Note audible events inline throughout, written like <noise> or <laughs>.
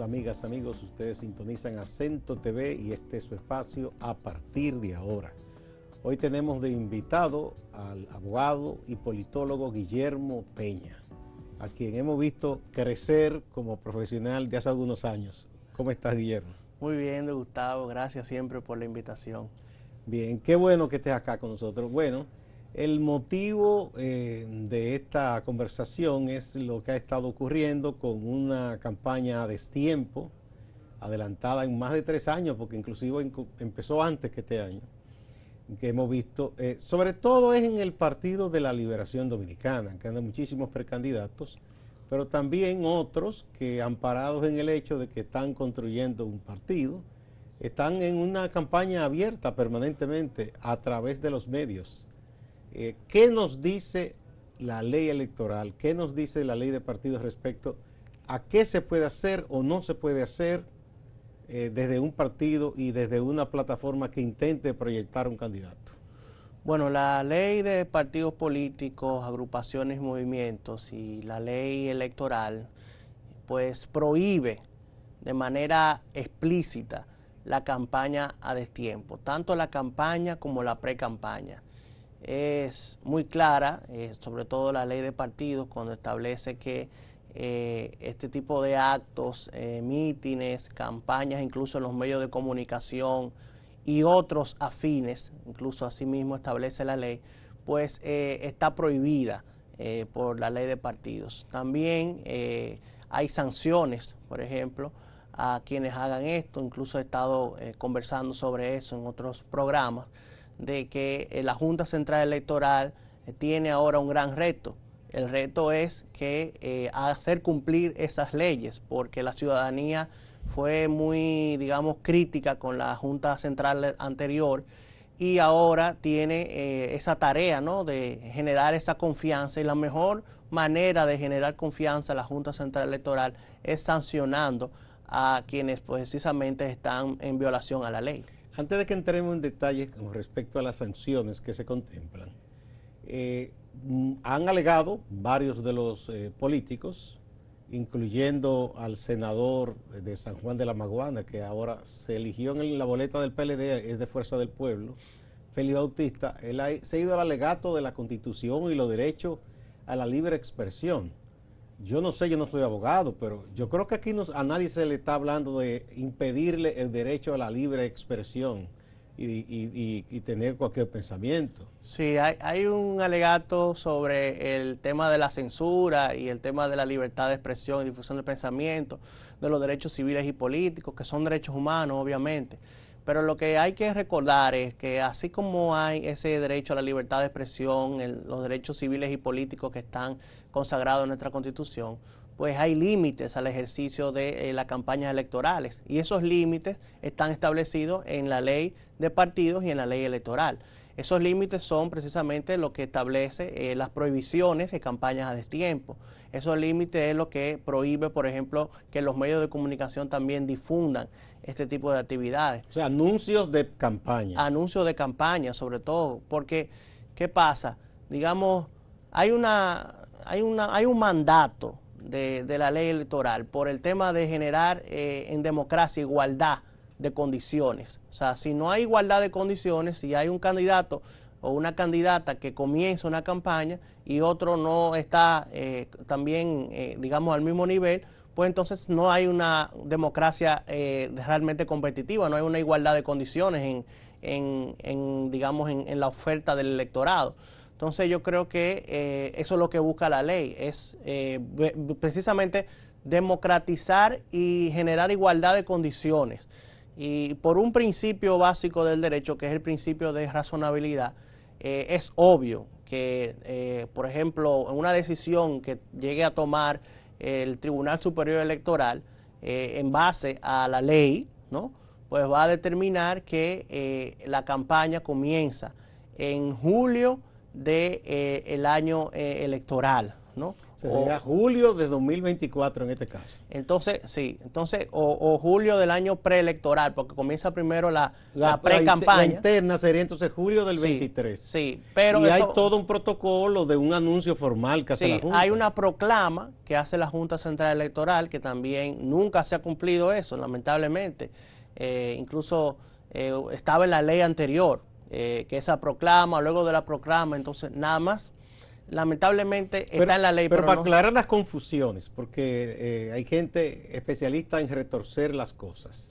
amigas, amigos. Ustedes sintonizan Acento TV y este es su espacio a partir de ahora. Hoy tenemos de invitado al abogado y politólogo Guillermo Peña, a quien hemos visto crecer como profesional de hace algunos años. ¿Cómo estás, Guillermo? Muy bien, Gustavo. Gracias siempre por la invitación. Bien, qué bueno que estés acá con nosotros. Bueno, el motivo eh, de esta conversación es lo que ha estado ocurriendo con una campaña a destiempo, adelantada en más de tres años, porque inclusive empezó antes que este año, que hemos visto, eh, sobre todo es en el Partido de la Liberación Dominicana, que andan muchísimos precandidatos, pero también otros que amparados en el hecho de que están construyendo un partido, están en una campaña abierta permanentemente a través de los medios eh, ¿Qué nos dice la ley electoral? ¿Qué nos dice la ley de partidos respecto a qué se puede hacer o no se puede hacer eh, desde un partido y desde una plataforma que intente proyectar un candidato? Bueno, la ley de partidos políticos, agrupaciones, movimientos y la ley electoral, pues prohíbe de manera explícita la campaña a destiempo, tanto la campaña como la pre-campaña es muy clara, eh, sobre todo la ley de partidos, cuando establece que eh, este tipo de actos, eh, mítines, campañas, incluso en los medios de comunicación y otros afines, incluso así mismo establece la ley, pues está prohibida por la ley de partidos. También hay sanciones, por ejemplo, a quienes hagan esto, incluso he estado conversando sobre eso en otros programas de que eh, la Junta Central Electoral eh, tiene ahora un gran reto. El reto es que eh, hacer cumplir esas leyes, porque la ciudadanía fue muy, digamos, crítica con la Junta Central anterior y ahora tiene esa tarea de generar esa confianza y la mejor manera de generar confianza a la Junta Central Electoral es sancionando a quienes pues, precisamente están en violación a la ley. Antes de que entremos en detalles con respecto a las sanciones que se contemplan, eh, han alegado varios de los eh, políticos, incluyendo al senador de San Juan de la Maguana, que ahora se eligió en la boleta del PLD, es de Fuerza del Pueblo, Felipe Bautista, él ha, se ha ido al alegato de la Constitución y los derechos a la libre expresión. Yo no sé, yo no soy abogado, pero yo creo que aquí nos, a nadie se le está hablando de impedirle el derecho a la libre expresión y, tener cualquier pensamiento. Sí, hay, hay, un alegato sobre el tema de la censura y el tema de la libertad de expresión y difusión de pensamiento, de los derechos civiles y políticos, que son derechos humanos, obviamente. Pero lo que hay que recordar es que así como hay ese derecho a la libertad de expresión, los derechos civiles y políticos que están consagrados en nuestra Constitución, pues hay límites al ejercicio de eh, las campañas electorales y esos límites están establecidos en la ley de partidos y en la ley electoral. Esos límites son precisamente lo que establece eh, las prohibiciones de campañas a destiempo. Esos límites es lo que prohíbe, por ejemplo, que los medios de comunicación también difundan este tipo de actividades. O sea, anuncios de campaña. Anuncios de campaña, sobre todo, porque ¿qué pasa? Digamos, hay una hay una hay un mandato de, la ley electoral por el tema de generar eh, en democracia igualdad de condiciones. O sea, si no hay igualdad de condiciones, si hay un candidato o una candidata que comienza una campaña y otro no está eh, también, eh, digamos, al mismo nivel, pues entonces no hay una democracia eh, realmente competitiva, no hay una igualdad de condiciones en, digamos, en, en, la oferta del electorado. Entonces yo creo que eso es lo que busca la ley, es precisamente democratizar y generar igualdad de condiciones. Y por un principio básico del derecho, que es el principio de razonabilidad, eh, es obvio que, eh, por ejemplo, una decisión que llegue a tomar el Tribunal Superior Electoral eh, en base a la ley, ¿no? pues va a determinar que la campaña comienza en julio del de, el año electoral. ¿no? julio de 2024 en este caso. Entonces, sí, entonces, o, julio del año preelectoral, porque comienza primero la, la, la pre-campaña. interna sería entonces julio del 23. Sí, pero. Y hay todo un protocolo de un anuncio formal que hace Hay una proclama que hace la Junta Central Electoral que también nunca se ha cumplido eso, lamentablemente. Eh, incluso eh, estaba en la ley anterior eh, que esa proclama, luego de la proclama, entonces nada más lamentablemente está en la ley. Pero, para aclarar las confusiones, porque eh, hay gente especialista en retorcer las cosas.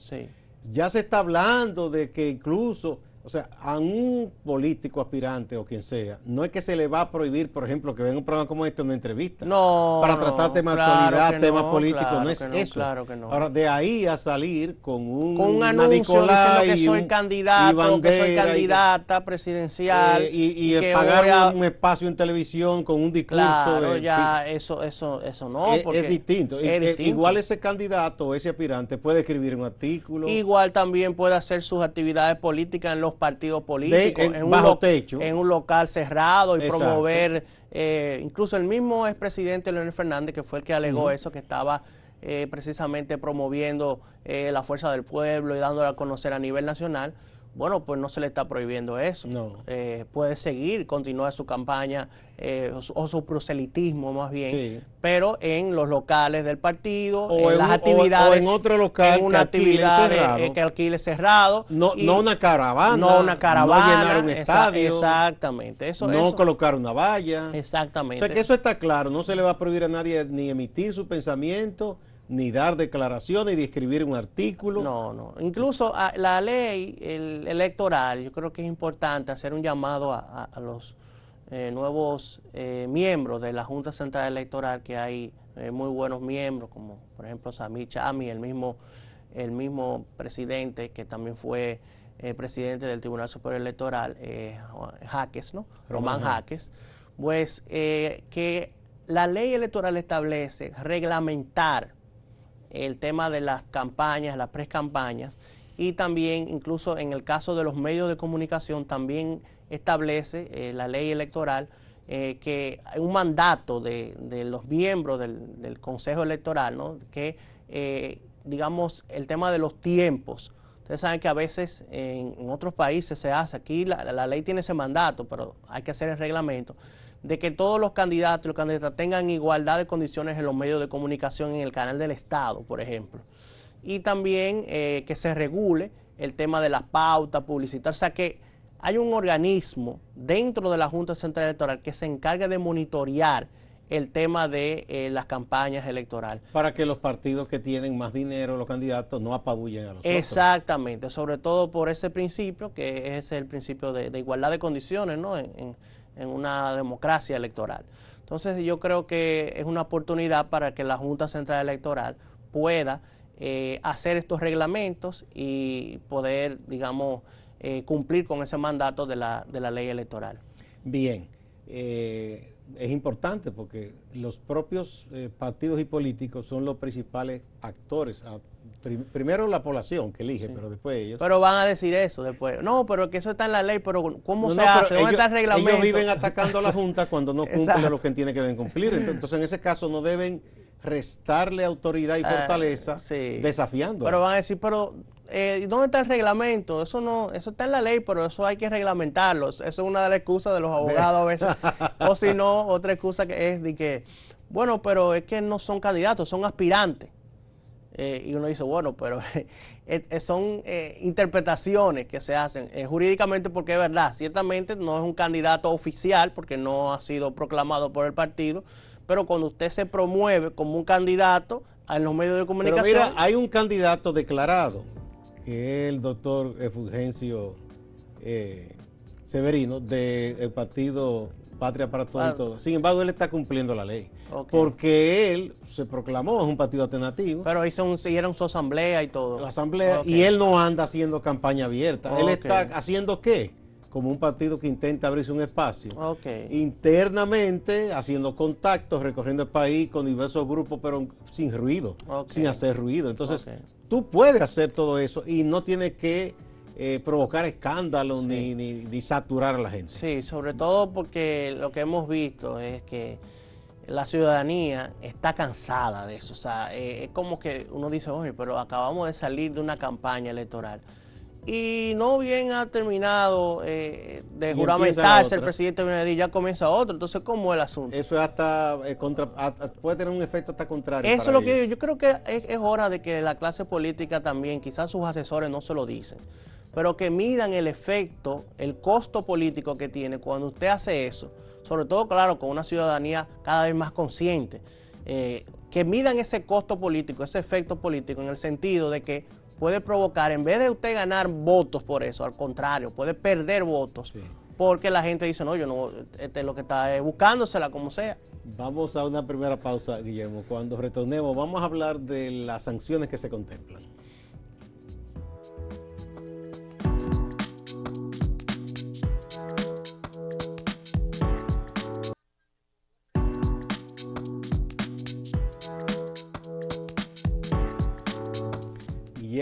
Ya se está hablando de que incluso o sea, a un político aspirante o quien sea, no es que se le va a prohibir, por ejemplo, que venga un programa como este una entrevista. No. Para tratar temas de actualidad, temas políticos, no es eso. Claro que no. Ahora, de ahí a salir con un. anuncio diciendo que soy candidato, que soy candidata presidencial. Eh, y, pagar un espacio en televisión con un discurso. Claro, ya, eso, eso, eso no. Es, eh, eh, distinto. igual ese candidato, o ese aspirante, puede escribir un artículo. Igual también puede hacer sus actividades políticas en los partidos políticos en, un local cerrado y promover, eh, incluso el mismo expresidente Leonel Fernández, que fue el que alegó eso, que estaba eh, precisamente promoviendo eh, la fuerza del pueblo y dándola a conocer a nivel nacional bueno, pues no se le está prohibiendo eso. Eh, puede seguir, continuar su campaña eh, o, su, proselitismo más bien, pero en los locales del partido, o en, las actividades. O en otro local una que actividad que alquile cerrado. No, no una caravana. No una caravana. No llenar un estadio. exactamente. Eso, no colocar una valla. Exactamente. O sea que eso está claro, no se le va a prohibir a nadie ni emitir su pensamiento ni dar declaraciones, ni escribir un artículo. No, no. Incluso ah, la ley electoral, yo creo que es importante hacer un llamado a, los eh, nuevos eh, miembros de la Junta Central Electoral, que hay eh, muy buenos miembros, como por ejemplo Samir Chami, el mismo, el mismo presidente que también fue presidente del Tribunal Superior Electoral, Jaques, ¿no? Román Jaques. Pues que la ley electoral establece reglamentar el tema de las campañas, las pre-campañas, y también incluso en el caso de los medios de comunicación también establece eh, la ley electoral eh, que hay un mandato de, los miembros del, Consejo Electoral, que eh, digamos el tema de los tiempos. Ustedes saben que a veces en, otros países se hace, aquí la, la, ley tiene ese mandato, pero hay que hacer el reglamento de que todos los candidatos y los candidatas tengan igualdad de condiciones en los medios de comunicación en el canal del Estado, por ejemplo. Y también eh, que se regule el tema de las pautas publicitarias, o sea que hay un organismo dentro de la Junta Central Electoral que se encarga de monitorear el tema de eh, las campañas electorales. Para que los partidos que tienen más dinero, los candidatos, no apabullen a los Exactamente, sobre todo por ese principio, que es el principio de, igualdad de condiciones ¿no? en en una democracia electoral. Entonces yo creo que es una oportunidad para que la Junta Central Electoral pueda eh, hacer estos reglamentos y poder, digamos, eh, cumplir con ese mandato de la, ley electoral. Bien. Eh, es importante porque los propios eh, partidos y políticos son los principales actores. Ah, primero la población que elige, pero después ellos. Pero van a decir eso después. No, pero que eso está en la ley, pero ¿cómo se hace? está el reglamento? Ellos viven atacando a la <laughs> Junta cuando no cumplen lo que tiene que deben cumplir. Entonces, en ese caso no deben restarle autoridad y ah, fortaleza desafiando. Pero van a decir, pero eh, ¿dónde está el reglamento? Eso no, eso está en la ley, pero eso hay que reglamentarlo. Eso es una de las excusas de los abogados a veces. o si <laughs> no, otra excusa que es de que, bueno, pero es que no son candidatos, son aspirantes. Eh, y uno dice, bueno, pero <laughs> eh, son interpretaciones que se hacen jurídicamente porque es verdad, ciertamente no es un candidato oficial porque no ha sido proclamado por el partido, pero cuando usted se promueve como un candidato en los medios de comunicación... mira, hay un candidato declarado, que el doctor Fulgencio eh, Severino del partido Patria para Todos y ah. Todos. Sin embargo, él está cumpliendo la ley. Porque él se proclamó es un partido alternativo. Pero ahí un, hicieron su asamblea y todo. La asamblea. Y él no anda haciendo campaña abierta. Él está haciendo qué? como un partido que intenta abrirse un espacio. Internamente, haciendo contactos, recorriendo el país con diversos grupos, pero sin ruido, sin hacer ruido. Entonces, tú puedes hacer todo eso y no tienes que eh, provocar escándalos ni, saturar a la gente. Sí, sobre todo porque lo que hemos visto es que la ciudadanía está cansada de eso. O sea, eh, es como que uno dice, oye, pero acabamos de salir de una campaña electoral y no bien ha terminado eh, de juramentarse el presidente y ya comienza otro. Entonces, ¿cómo es el asunto? Eso hasta eh, contra, puede tener un efecto hasta contrario. Eso es lo que yo, yo creo que es, hora de que la clase política también, quizás sus asesores no se lo dicen, pero que midan el efecto, el costo político que tiene cuando usted hace eso. Sobre todo, claro, con una ciudadanía cada vez más consciente. Eh, que midan ese costo político, ese efecto político, en el sentido de que puede provocar, en vez de usted ganar votos por eso, al contrario, puede perder votos. Porque la gente dice, no, yo no, este es lo que está es buscándosela como sea. Vamos a una primera pausa, Guillermo. Cuando retornemos, vamos a hablar de las sanciones que se contemplan.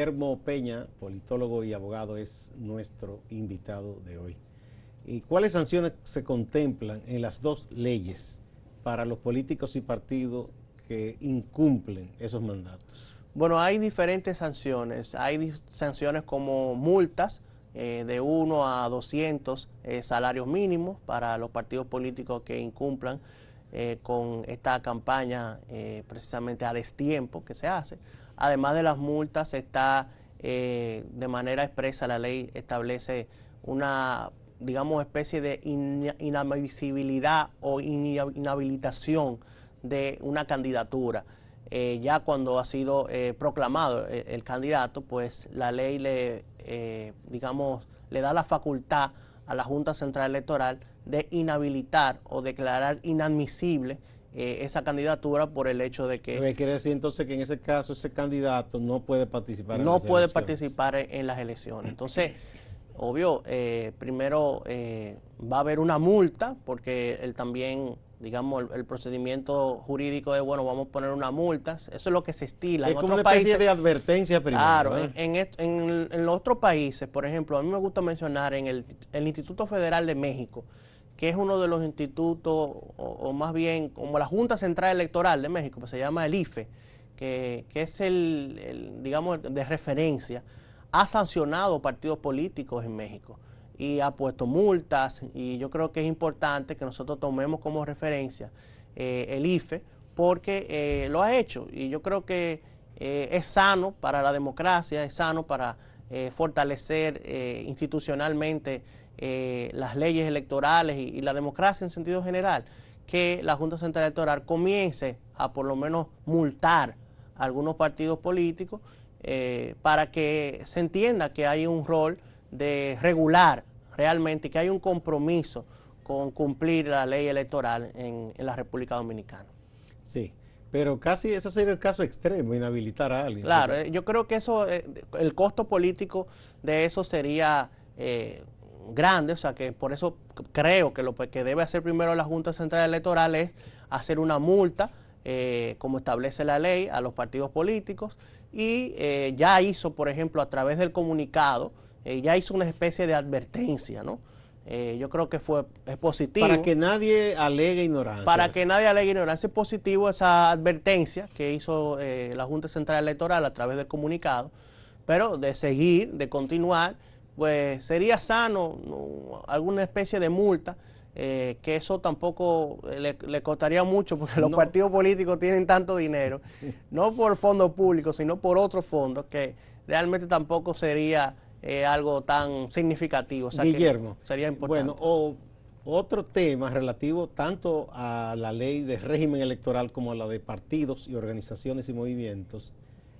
Guillermo Peña, politólogo y abogado, es nuestro invitado de hoy. ¿Y cuáles sanciones se contemplan en las dos leyes para los políticos y partidos que incumplen esos mandatos? Bueno, hay diferentes sanciones. Hay sanciones como multas eh, de 1 a 200 eh, salarios mínimos para los partidos políticos que incumplan eh, con esta campaña precisamente a destiempo que se hace. Además de las multas, está eh, de manera expresa la ley establece una, digamos, especie de inadmisibilidad o inhabilitación de una candidatura. Eh, ya cuando ha sido eh, proclamado el, candidato, pues la ley le, digamos, le da la facultad a la Junta Central Electoral de inhabilitar o declarar inadmisible eh, esa candidatura por el hecho de que... quiere decir entonces que en ese caso ese candidato no puede participar en las No puede participar en las elecciones. Entonces, obvio, eh, primero eh, va a haber una multa porque él también digamos, el, procedimiento jurídico de, bueno, vamos a poner una multa. Eso es lo que se estila. Es como una especie de advertencia primero. Claro, en, en, los otros países, por ejemplo, a mí me gusta mencionar en el Instituto Federal de México, que es uno de los institutos, o, más bien como la Junta Central Electoral de México, que pues se llama el IFE, que, es el, digamos, de referencia, ha sancionado partidos políticos en México y ha puesto multas y yo creo que es importante que nosotros tomemos como referencia eh, el IFE porque eh, lo ha hecho y yo creo que eh, es sano para la democracia, es sano para fortalecer institucionalmente eh, las leyes electorales y, la democracia en sentido general, que la Junta Central Electoral comience a por lo menos multar a algunos partidos políticos eh, para que se entienda que hay un rol de regular realmente, que hay un compromiso con cumplir la ley electoral en, la República Dominicana. Sí, pero casi eso sería el caso extremo, inhabilitar a alguien. Claro, eh, yo creo que eso, el costo político de eso sería grande, o sea que por eso creo que lo que debe hacer primero la Junta Central Electoral es hacer una multa, eh, como establece la ley, a los partidos políticos y eh, ya hizo, por ejemplo, a través del comunicado, eh, ya hizo una especie de advertencia, ¿no? yo creo que fue es positivo. Para que nadie alegue ignorancia. Para que nadie alegue ignorancia es positivo esa advertencia que hizo la Junta Central Electoral a través del comunicado, pero de seguir, de continuar pues sería sano alguna especie de multa, eh, que eso tampoco eh, le, costaría mucho, porque los partidos políticos tienen tanto dinero, <laughs> no por fondos públicos, sino por otros fondos, que realmente tampoco sería eh, algo tan significativo. Guillermo, sería importante. Bueno, o otro tema relativo tanto a la ley de régimen electoral como a la de partidos y organizaciones y movimientos,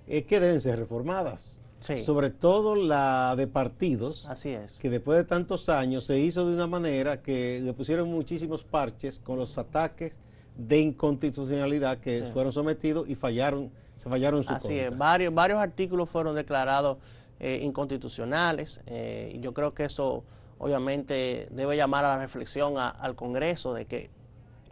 es que deben ser reformadas sobre todo la de partidos, Así es. que después de tantos años se hizo de una manera que le pusieron muchísimos parches con los ataques de inconstitucionalidad que fueron sometidos y fallaron, se fallaron su Así es, varios, varios artículos fueron declarados eh, inconstitucionales. Eh, y yo creo que eso obviamente debe llamar a la reflexión al Congreso de que,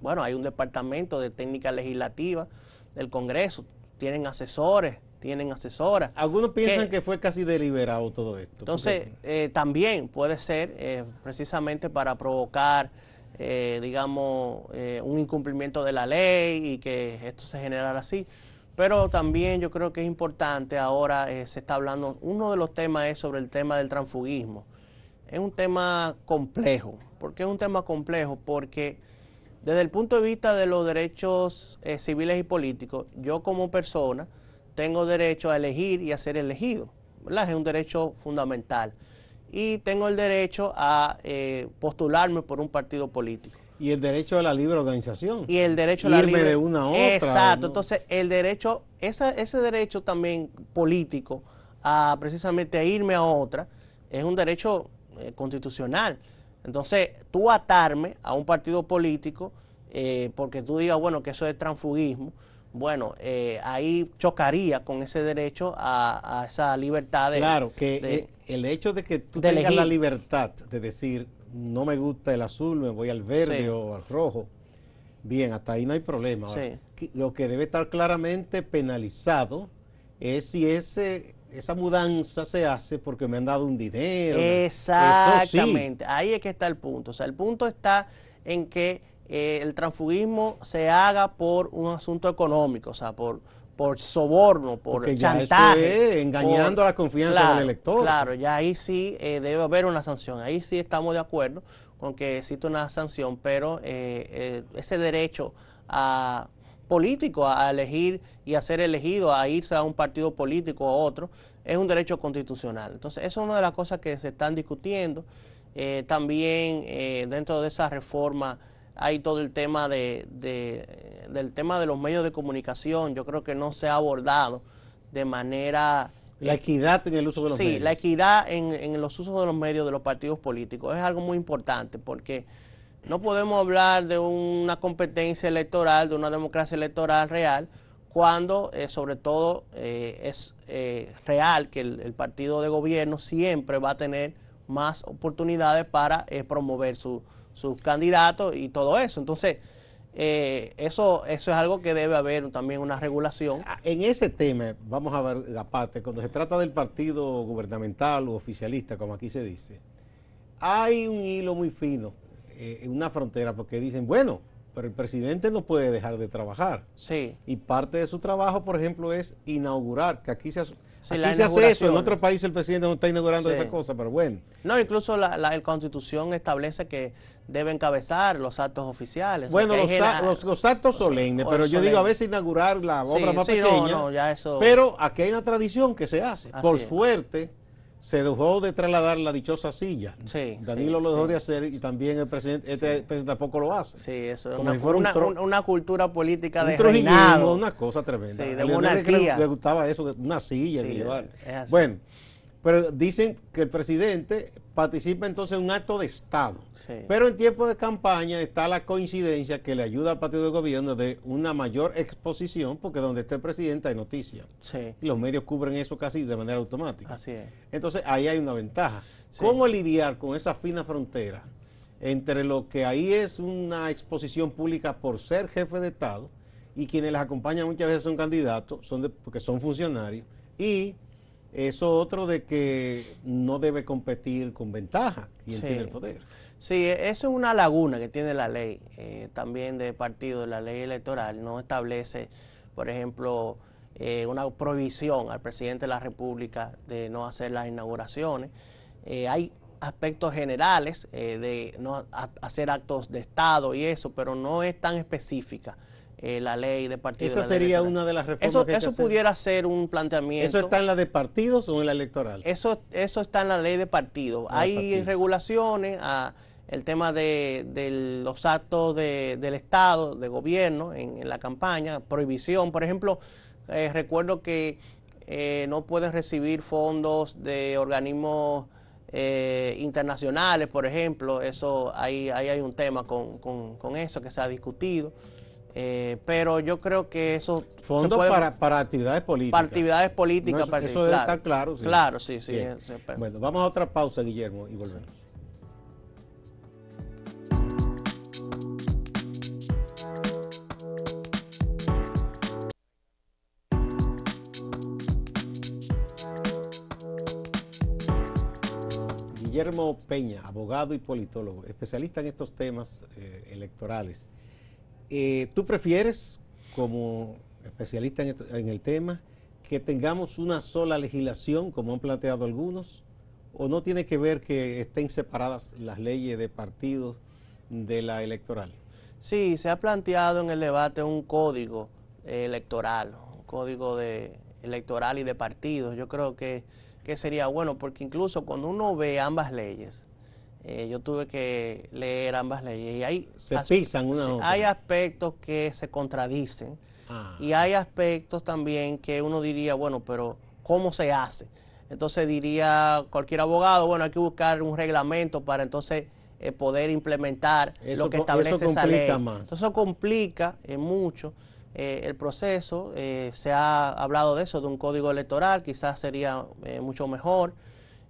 bueno, hay un departamento de técnica legislativa del Congreso, tienen asesores tienen asesoras. Algunos piensan que, fue casi deliberado todo esto. Entonces, eh, también puede ser eh, precisamente para provocar, eh, digamos, un incumplimiento de la ley y que esto se generara así. Pero también yo creo que es importante ahora, se está hablando, uno de los temas es sobre el tema del transfugismo. Es un tema complejo. ¿Por qué es un tema complejo? Porque... Desde el punto de vista de los derechos civiles y políticos, yo como persona tengo derecho a elegir y a ser elegido, ¿verdad? Es un derecho fundamental. Y tengo el derecho a eh, postularme por un partido político. Y el derecho a la libre organización. Y el derecho a la libre. de una a otra. Exacto. Entonces, el derecho, ese derecho también político a precisamente a irme a otra, es un derecho eh, constitucional. Entonces, tú atarme a un partido político eh, porque tú digas, bueno, que eso es transfugismo, bueno, eh, ahí chocaría con ese derecho a, esa libertad de... Claro, que eh, el hecho de que tú tengas la libertad de decir, no me gusta el azul, me voy al verde o al rojo, bien, hasta ahí no hay problema. Lo que debe estar claramente penalizado es si ese esa mudanza se hace porque me han dado un dinero. Exactamente, ahí es que está el punto. O sea, el punto está en que eh, el transfugismo se haga por un asunto económico, o sea, por, por soborno, por Porque chantaje. engañando la confianza del elector. Claro, ya ahí sí eh, debe haber una sanción. Ahí sí estamos de acuerdo con que existe una sanción, pero eh, ese derecho a político a elegir y a ser elegido, a irse a un partido político o a otro, es un derecho constitucional. Entonces, eso es una de las cosas que se están discutiendo. también dentro de esa reforma hay todo el tema de, del tema de los medios de comunicación, yo creo que no se ha abordado de manera... La equidad en el uso de los medios. Sí, la equidad en, en, los usos de los medios de los partidos políticos es algo muy importante porque no podemos hablar de una competencia electoral, de una democracia electoral real, cuando eh, sobre todo eh, es eh, real que el, partido de gobierno siempre va a tener más oportunidades para promover su, sus candidatos y todo eso. Entonces, eh, eso, eso es algo que debe haber también una regulación. Ah, en ese tema, vamos a ver la parte, cuando se trata del partido gubernamental o oficialista, como aquí se dice, hay un hilo muy fino, eh, una frontera, porque dicen, bueno, pero el presidente no puede dejar de trabajar. Sí. Y parte de su trabajo, por ejemplo, es inaugurar, que aquí se, si se hace eso, en otro país el presidente no está inaugurando esa cosa, pero bueno. No, incluso la, Constitución establece que debe encabezar los actos oficiales. Bueno, los, actos solemnes, pero yo digo a veces inaugurar la obra más pequeña. Pero aquí hay una tradición que se hace. por suerte, se dejó de trasladar la dichosa silla. Sí, Danilo lo dejó de hacer y también el presidente, este presidente tampoco lo hace. Sí, eso es una, una, una, cultura política un de Una cosa tremenda. Sí, de monarquía. Le, gustaba eso, una silla de llevar. Bueno. Pero dicen que el presidente participa entonces en un acto de Estado. Pero en tiempo de campaña está la coincidencia que le ayuda al partido de gobierno de una mayor exposición, porque donde esté el presidente hay noticias. Y los medios cubren eso casi de manera automática. Así es. Entonces ahí hay una ventaja. ¿Cómo lidiar con esa fina frontera entre lo que ahí es una exposición pública por ser jefe de Estado y quienes las acompañan muchas veces son candidatos, son porque son funcionarios, y eso otro de que no debe competir con ventaja quien tiene el poder. Sí, e-, eso es una laguna que tiene la ley eh, también de partido, la ley electoral. No establece, por ejemplo, eh, una prohibición al presidente de la República de no hacer las inauguraciones. Eh, hay aspectos generales de no hacer actos de Estado y eso, pero no es tan específica. Eh, la ley de partidos. Esa sería una de las reformas. Eso, que eso pudiera ser un planteamiento. ¿Eso está en la de partidos o en la electoral? Eso, eso está en la ley de partidos. Hay regulaciones a el tema de, los actos del Estado, de gobierno, en, la campaña, prohibición. Por ejemplo, eh, recuerdo que eh, no pueden recibir fondos de organismos internacionales, por ejemplo. Eso ahí, ahí hay un tema con eso que se ha discutido. Eh, pero yo creo que eso... Fondos para, para, actividades políticas. Para actividades políticas. eso, para, debe estar claro. Sí. Claro, sí, bueno, vamos a otra pausa, Guillermo, y volvemos. Guillermo Peña, abogado y politólogo, especialista en estos temas eh, electorales. Eh, ¿tú prefieres, como especialista en, en el tema, que tengamos una sola legislación, como han planteado algunos, o no tiene que ver que estén separadas las leyes de partidos de la electoral? Sí, se ha planteado en el debate un código eh, electoral, un código de electoral y de partidos. Yo creo que, que sería bueno, porque incluso cuando uno ve ambas leyes, eh, yo tuve que leer ambas leyes y hay, se pisan hay aspectos que se contradicen ah. y hay aspectos también que uno diría, bueno, pero ¿cómo se hace? Entonces diría cualquier abogado, bueno, hay que buscar un reglamento para entonces eh, poder implementar lo que establece esa ley. eso complica eh, mucho el proceso. se ha hablado de eso, de un código electoral, quizás sería mucho mejor.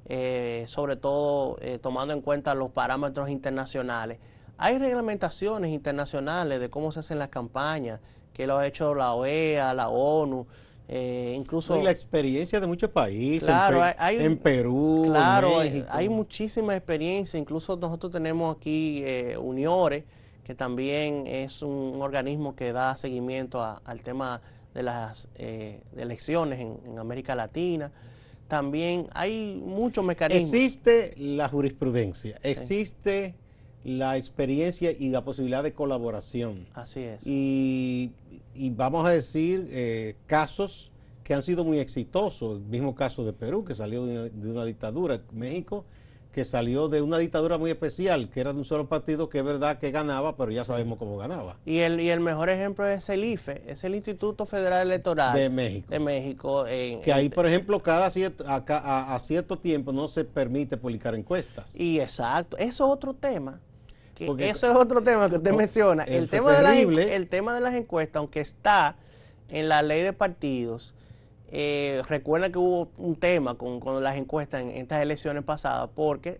Eh, sobre todo eh, tomando en cuenta los parámetros internacionales. Hay reglamentaciones internacionales de cómo se hacen las campañas, que lo ha hecho la OEA, la ONU, eh, incluso... Y la experiencia de muchos países, en, Perú, Claro, hay muchísima experiencia, incluso nosotros tenemos aquí Uniores, que también es un organismo que da seguimiento al tema de las elecciones en América Latina también hay muchos mecanismos. Existe la jurisprudencia, existe la experiencia y la posibilidad de colaboración. Así es. Y, vamos a decir eh, casos que han sido muy exitosos, el mismo caso de Perú, que salió de una, de una dictadura, México que salió de una dictadura muy especial, que era de un solo partido, que es verdad que ganaba, pero ya sabemos cómo ganaba. Y el, y el mejor ejemplo es el IFE, es el Instituto Federal Electoral de México. De México en, que ahí, por ejemplo, cada cierto, a, cierto tiempo no se permite publicar encuestas. Y exacto, eso es otro tema. Que eso es otro tema que usted oh, menciona. El tema, de el tema de las encuestas, aunque está en la ley de partidos, eh, recuerda que hubo un tema con, las encuestas en estas elecciones pasadas porque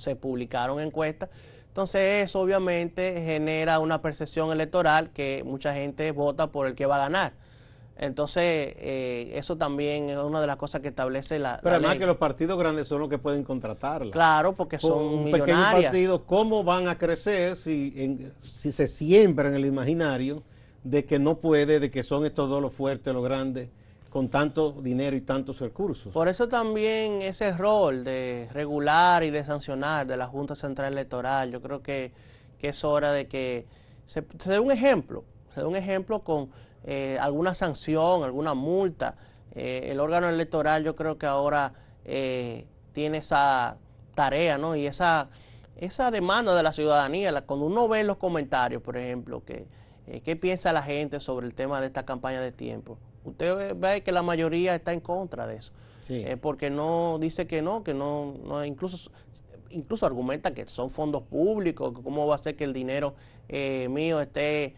se publicaron encuestas. Entonces eso obviamente genera una percepción electoral que mucha gente vota por el que va a ganar. Entonces eh, eso también es una de las cosas que establece la... Pero además que los partidos grandes son los que pueden contratarla. Claro, porque son un millonarias. ¿cómo van a crecer si, si se siembra en el imaginario? de que no puede, de que son estos dos los fuertes, los grandes, con tanto dinero y tantos recursos. Por eso también ese rol de regular y de sancionar de la Junta Central Electoral, yo creo que, es hora de que se, dé un ejemplo, se dé un ejemplo con eh, alguna sanción, alguna multa. Eh, el órgano electoral yo creo que ahora eh, tiene esa tarea ¿no? y esa, esa demanda de la ciudadanía. cuando uno ve los comentarios, por ejemplo, que eh, ¿Qué piensa la gente sobre el tema de esta campaña de tiempo? Usted ve que la mayoría está en contra de eso. Eh, porque no dice que no, que no, no, incluso incluso argumenta que son fondos públicos, cómo va a ser que el dinero eh, mío esté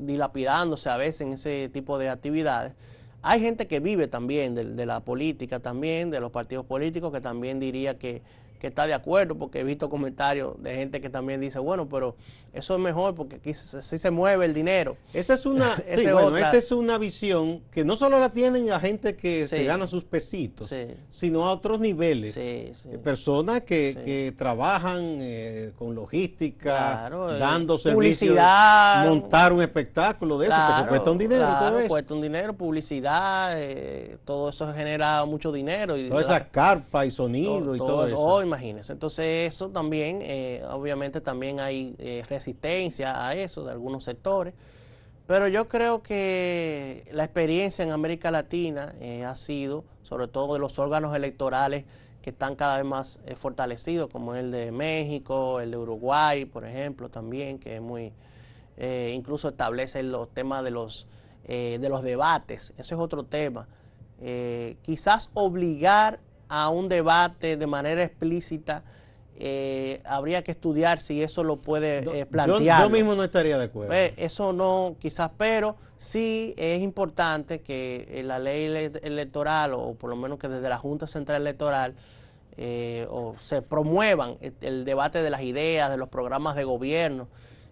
dilapidándose a veces en ese tipo de actividades. Hay gente que vive también de la política, también de los partidos políticos, que también diría que que está de acuerdo, porque he visto comentarios de gente que también dice, bueno, pero eso es mejor porque aquí sí se, mueve el dinero. Esa es una, <laughs> esa es una visión que no solo la tienen la gente que se gana sus pesitos, sino a otros niveles. Eh, personas que, que trabajan eh, con logística, eh, dando montar un espectáculo de eso, que se cuesta un dinero. todo eso. cuesta un dinero, publicidad, todo eso genera mucho dinero. Todas esas carpas y sonido y todo, eso imagínense. Entonces eso también, eh, obviamente también hay eh, resistencia a eso de algunos sectores, pero yo creo que la experiencia en América Latina eh, ha sido, sobre todo de los órganos electorales que están cada vez más fortalecidos, como el de México, el de Uruguay, por ejemplo, también, que es muy, incluso establece los temas de los, de los debates, Eso es otro tema. quizás obligar a un debate de manera explícita, eh, habría que estudiar si eso lo puede eh, plantear. Yo, mismo no estaría de acuerdo. Pues, eso no, quizás, pero sí es importante que eh, la ley electoral, o por lo menos que desde la Junta Central Electoral, o se promuevan el, debate de las ideas, de los programas de gobierno.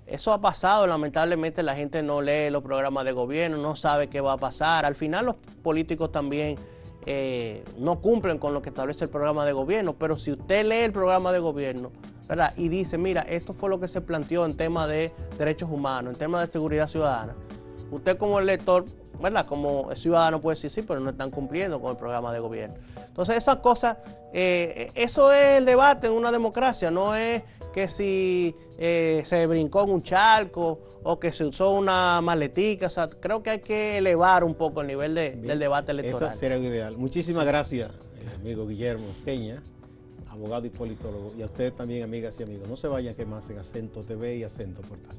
Eso ha pasado, lamentablemente la gente no lee los programas de gobierno, no sabe qué va a pasar. Al final los políticos también eh, no cumplen con lo que establece el programa de gobierno, pero si usted lee el programa de gobierno y dice, mira, esto fue lo que se planteó en tema de derechos humanos, en tema de seguridad ciudadana, usted como elector, ¿verdad? Como ciudadano puede decir sí, pero no están cumpliendo con el programa de gobierno. Entonces esas cosas, eh, eso es el debate en una democracia, no es que si eh, se brincó en un charco o que se usó una maletica, o sea, creo que hay que elevar un poco el nivel del debate electoral. Eso sería un ideal. Muchísimas gracias, amigo Guillermo Peña abogado y politólogo, y a ustedes también, amigas y amigos. No se vayan que más en Acento TV y Acento Portal.